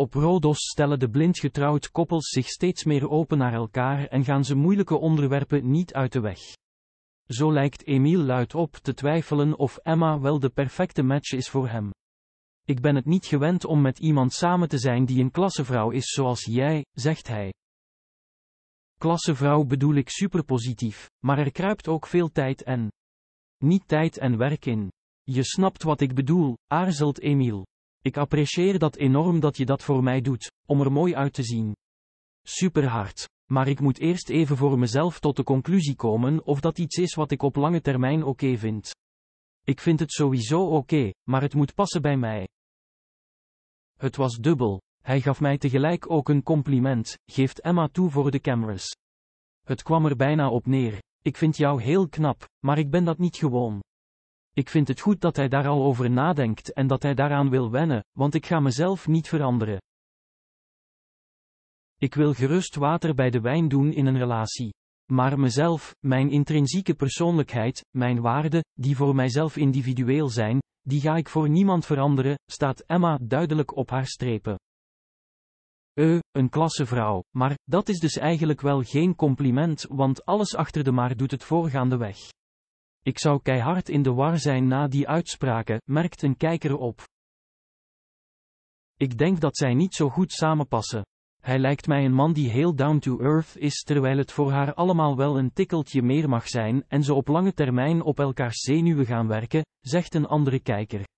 Op Rodos stellen de blindgetrouwd koppels zich steeds meer open naar elkaar en gaan ze moeilijke onderwerpen niet uit de weg. Zo lijkt Emiel luid op te twijfelen of Emma wel de perfecte match is voor hem. Ik ben het niet gewend om met iemand samen te zijn die een klassevrouw is zoals jij, zegt hij. Klassevrouw bedoel ik superpositief, maar er kruipt ook veel tijd en niet tijd en werk in. Je snapt wat ik bedoel, aarzelt Emiel. Ik apprecieer dat enorm dat je dat voor mij doet, om er mooi uit te zien. Super hard. Maar ik moet eerst even voor mezelf tot de conclusie komen of dat iets is wat ik op lange termijn oké vind. Ik vind het sowieso oké, maar het moet passen bij mij. Het was dubbel. Hij gaf mij tegelijk ook een compliment, geeft Emma toe voor de cameras. Het kwam er bijna op neer. Ik vind jou heel knap, maar ik ben dat niet gewoon. Ik vind het goed dat hij daar al over nadenkt en dat hij daaraan wil wennen, want ik ga mezelf niet veranderen. Ik wil gerust water bij de wijn doen in een relatie. Maar mezelf, mijn intrinsieke persoonlijkheid, mijn waarden, die voor mijzelf individueel zijn, die ga ik voor niemand veranderen, staat Emma duidelijk op haar strepen. E, een klasse vrouw, maar dat is dus eigenlijk wel geen compliment, want alles achter de maar doet het voorgaande weg. Ik zou keihard in de war zijn na die uitspraken, merkt een kijker op. Ik denk dat zij niet zo goed samenpassen. Hij lijkt mij een man die heel down to earth is terwijl het voor haar allemaal wel een tikkeltje meer mag zijn en ze op lange termijn op elkaars zenuwen gaan werken, zegt een andere kijker.